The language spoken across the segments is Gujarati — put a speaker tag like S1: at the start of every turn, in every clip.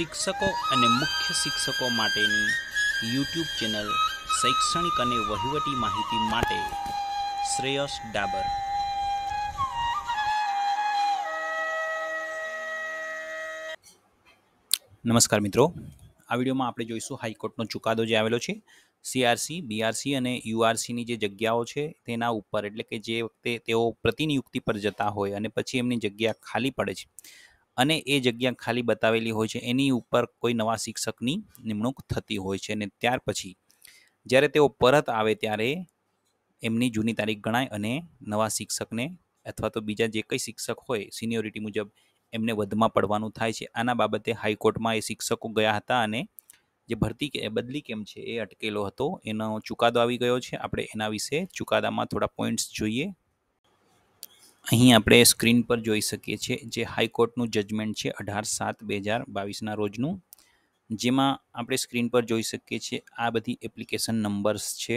S1: શિક્ષકો અને મુખ્ય શિક્ષકો માટેની યુટ્યુબ ચેનલ શૈક્ષણિક અને વહીવટી માહિતી માટે શ્રેયસ ડાબર નમસ્કાર મિત્રો આ વિડીયોમાં આપણે જોઈશું હાઈકોર્ટનો ચુકાદો જે આવેલો છે સીઆરસી બીઆરસી અને યુઆરસીની જે જગ્યાઓ છે તેના ઉપર એટલે કે જે વખતે તેઓ પ્રતિનિયુક્તિ પર જતા હોય અને પછી એમની જગ્યા ખાલી પડે છે અને એ જગ્યા ખાલી બતાવેલી હોય છે એની ઉપર કોઈ નવા શિક્ષકની નિમણૂક થતી હોય છે અને ત્યાર પછી જ્યારે તેઓ પરત આવે ત્યારે એમની જૂની તારીખ ગણાય અને નવા શિક્ષકને અથવા તો બીજા જે કંઈ શિક્ષક હોય સિનિયોરિટી મુજબ એમને વધમાં પડવાનું થાય છે આના બાબતે હાઈકોર્ટમાં એ શિક્ષકો ગયા હતા અને જે ભરતી કે બદલી કેમ છે એ અટકેલો હતો એનો ચુકાદો આવી ગયો છે આપણે એના વિશે ચુકાદામાં થોડા પોઈન્ટ્સ જોઈએ અહીં આપણે સ્ક્રીન પર જોઈ શકીએ છીએ જે હાઈકોર્ટનું જજમેન્ટ છે અઢાર સાત બે હજાર બાવીસના રોજનું જેમાં આપણે સ્ક્રીન પર જોઈ શકીએ છીએ આ બધી એપ્લિકેશન નંબર્સ છે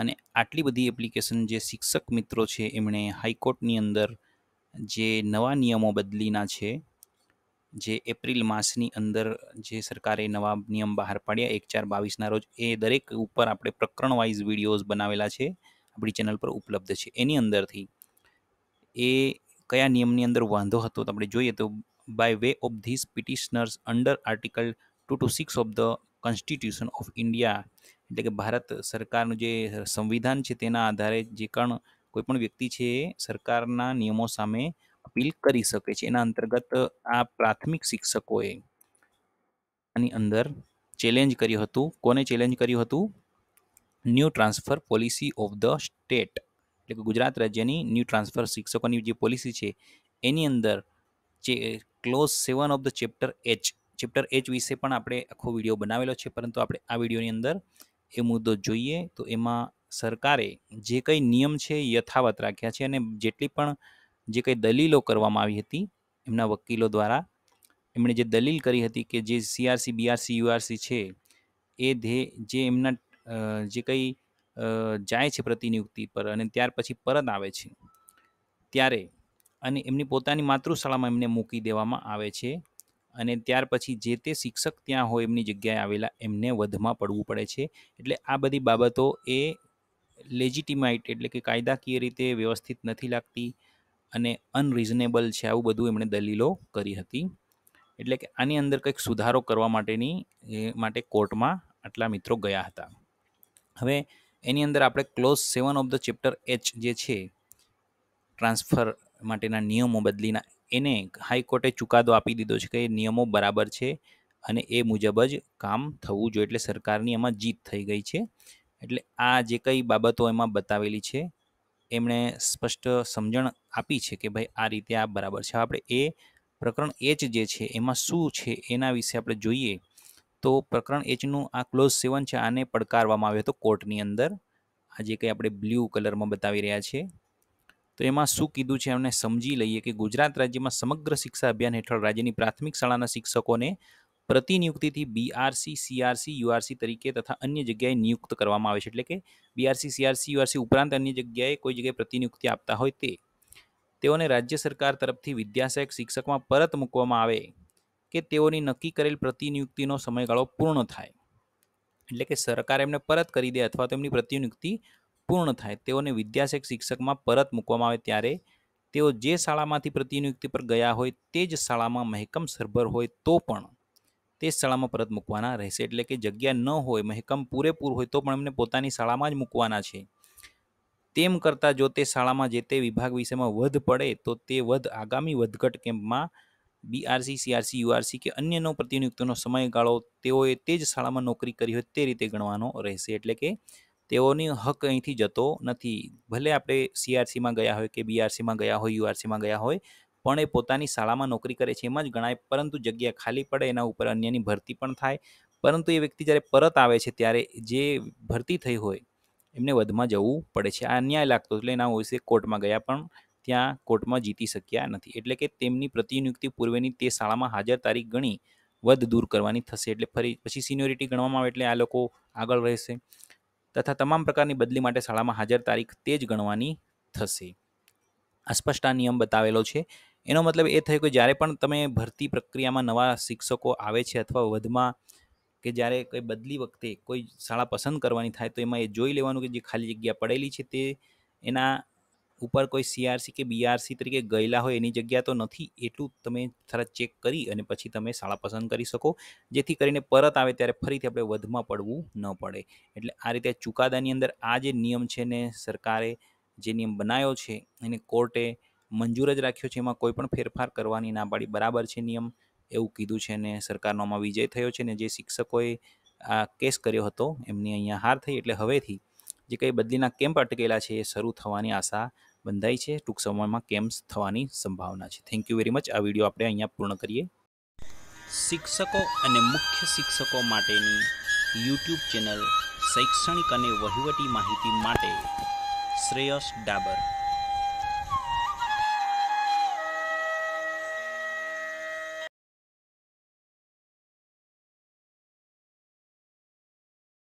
S1: અને આટલી બધી એપ્લિકેશન જે શિક્ષક મિત્રો છે એમણે હાઈકોર્ટની અંદર જે નવા નિયમો બદલીના છે જે એપ્રિલ માસની અંદર જે સરકારે નવા નિયમ બહાર પાડ્યા એક ચાર બાવીસના રોજ એ દરેક ઉપર આપણે પ્રકરણ વાઇઝ વિડીયોઝ બનાવેલા છે આપણી ચેનલ પર ઉપલબ્ધ છે એની અંદરથી એ કયા નિયમની અંદર વાંધો હતો તો આપણે જોઈએ તો by way of this petitioners under article two two six of the constitution of India એટલે કે ભારત સરકારનું જે સંવિધાન છે તેના આધારે જે પણ કોઈપણ વ્યક્તિ છે એ સરકારના નિયમો સામે અપીલ કરી શકે છે એના અંતર્ગત આ પ્રાથમિક શિક્ષકોએ આની અંદર ચેલેન્જ કર્યું હતું કોને ચેલેન્જ કર્યું હતું new transfer policy of the state એટલે કે ગુજરાત રાજ્યની ન્યૂ ટ્રાન્સફર શિક્ષકોની જે પોલિસી છે એની અંદર જે clause seven of the chapter H chapter H વિશે પણ આપણે આખો વિડીયો બનાવેલો છે પરંતુ આપણે આ વિડીયોની અંદર એ મુદ્દો જોઈએ તો એમાં સરકારે જે કંઈ નિયમ છે યથાવત રાખ્યા છે અને જેટલી પણ જે કંઈ દલીલો કરવામાં આવી હતી એમના વકીલો દ્વારા એમણે જે દલીલ કરી હતી કે જે સીઆરસી બીઆરસી યુઆરસી છે એ ધે જે એમના જે કંઈ જાય છે પ્રતિનિયુક્તિ પર અને ત્યાર પછી પરત આવે છે ત્યારે અને એમની પોતાની માતૃશાળામાં એમને મૂકી દેવામાં આવે છે અને ત્યાર પછી જે તે શિક્ષક ત્યાં હોય એમની જગ્યાએ આવેલા એમને વધમાં પડવું પડે છે એટલે આ બધી બાબતો એ લેજિટિમાઇટ એટલે કે કાયદાકીય રીતે વ્યવસ્થિત નથી લાગતી અને અનરિઝનેબલ છે આવું બધું એમણે દલીલો કરી હતી એટલે કે આની અંદર કંઈક સુધારો કરવા માટેની એ માટે કોર્ટમાં આટલા મિત્રો ગયા હતા હવે એની અંદર આપણે clause seven of the chapter H જે છે ટ્રાન્સફર માટેના નિયમો બદલીના એને હાઈકોર્ટે ચુકાદો આપી દીધો છે કે એ નિયમો બરાબર છે અને એ મુજબ જ કામ થવું જોઈએ એટલે સરકારની એમાં જીત થઈ ગઈ છે એટલે આ જે કઈ બાબતો એમાં બતાવેલી છે એમણે સ્પષ્ટ સમજણ આપી છે કે ભાઈ આ રીતે આ બરાબર છે આપણે એ પ્રકરણ એચ જે છે એમાં શું છે એના વિશે આપણે જોઈએ તો પ્રકરણ એચનું આ ક્લોઝ સેવન છે આને પડકારવામાં આવ્યો હતો કોર્ટની અંદર આજે કંઈ આપણે બ્લુ કલરમાં બતાવી રહ્યા છીએ તો એમાં શું કીધું છે એમને સમજી લઈએ કે ગુજરાત રાજ્યમાં સમગ્ર શિક્ષા અભિયાન હેઠળ રાજ્યની પ્રાથમિક શાળાના શિક્ષકોને પ્રતિનિયુક્તિથી બીઆરસી સીઆરસી યુઆરસી તરીકે તથા અન્ય જગ્યાએ નિયુક્ત કરવામાં આવે છે એટલે કે બીઆરસી સીઆરસી યુઆરસી ઉપરાંત અન્ય જગ્યાએ કોઈ જગ્યાએ પ્રતિનિયુક્તિ આપતા હોય તે તેઓને રાજ્ય સરકાર તરફથી વિદ્યાસહાયક શિક્ષકમાં પરત મૂકવામાં આવે કે તેઓની નક્કી કરેલ પ્રતિનિયુક્તિનો સમયગાળો પૂર્ણ થાય એટલે કે સરકારે એમને પરત કરી દે અથવા તો એમની પ્રતિનિયુક્તિ પૂર્ણ થાય તેઓને વિદ્યાશિક શિક્ષકમાં પરત મૂકવામાં આવે ત્યારે તેઓ જે શાળામાંથી પ્રતિનિયુક્તિ પર ગયા હોય તે જ શાળામાં મહેકમ સરભર હોય તો પણ તે શાળામાં પરત મૂકવાના રહેશે એટલે કે જગ્યા ન હોય મહેકમ પૂરેપૂર હોય તો પણ એમને પોતાની શાળામાં જ મૂકવાના છે તેમ કરતાં જો તે શાળામાં જે તે વિભાગ વિષયમાં વધ પડે તો તે વધ આગામી વધઘટ કેમ્પમાં બીઆરસી સીઆરસી યુઆરસી કે અન્યનો પ્રતિનિયુક્તનો સમયગાળો તેઓએ તે જ શાળામાં નોકરી કરી હોય તે રીતે ગણવાનો રહેશે એટલે કે તેઓની હક અહીંથી જતો નથી ભલે આપણે સીઆરસીમાં ગયા હોય કે બીઆરસીમાં ગયા હોય યુઆરસીમાં ગયા હોય પણ એ પોતાની શાળામાં નોકરી કરે છે એમાં જ ગણાય પરંતુ જગ્યા ખાલી પડે એના ઉપર અન્યની ભરતી પણ થાય પરંતુ એ વ્યક્તિ જ્યારે પરત આવે છે ત્યારે જે ભરતી થઈ હોય એમને વધમાં જવું પડે છે આ અન્યાય લાગતો એટલે એના વિશે કોર્ટમાં ગયા પણ ત્યાં કોર્ટમાં જીતી શક્યા નથી એટલે કે તેમની પ્રતિનિયુક્તિ પૂર્વેની તે શાળામાં હાજર તારીખ ગણી વધ દૂર કરવાની થશે એટલે ફરી પછી સિનિયોરિટી ગણવામાં આવે એટલે આ લોકો આગળ રહેશે તથા તમામ પ્રકારની બદલી માટે શાળામાં હાજર તારીખ તે જ ગણવાની થશે અસ્પષ્ટ આ નિયમ બતાવેલો છે એનો મતલબ એ થયો કે જ્યારે પણ તમે ભરતી પ્રક્રિયામાં નવા શિક્ષકો આવે છે અથવા વધમાં કે જ્યારે કોઈ બદલી વખતે કોઈ શાળા પસંદ કરવાની થાય તો એમાં એ જોઈ લેવાનું કે જે ખાલી જગ્યા પડેલી છે તે એના ઉપર કોઈ સીઆરસી કે બીઆરસી તરીકે ગયેલા હોય એની જગ્યા તો નથી એટલું તમે તરત ચેક કરી અને પછી તમે શાળા પસંદ કરી શકો જેથી કરીને પરત આવે ત્યારે ફરીથી આપણે વધમાં પડવું ન પડે એટલે આ રીતે ચુકાદાની અંદર આ જે નિયમ છે ને સરકારે જે નિયમ બનાવ્યો છે એને કોર્ટે મંજૂર જ રાખ્યો છે એમાં કોઈ પણ ફેરફાર કરવાની ના પાડી બરાબર છે નિયમ એવું કીધું છે ને સરકારનો આમાં વિજય થયો છે ને જે શિક્ષકોએ આ કેસ કર્યો હતો એમની અહીંયા હાર થઈ એટલે હવેથી જે કંઈ બદલીના કેમ્પ અટકેલા છે એ શરૂ થવાની આશા બંધાઈ છે ટૂંક સમયમાં કેમ્પ્સ થવાની સંભાવના છે થેન્ક યુ વેરી મચ આ વિડીયો આપણે અહીંયા પૂર્ણ કરીએ શિક્ષકો અને મુખ્ય શિક્ષકો માટેની યુટ્યુબ ચેનલ શૈક્ષણિક અને વહીવટી માહિતી માટે શ્રેયસ ડાબર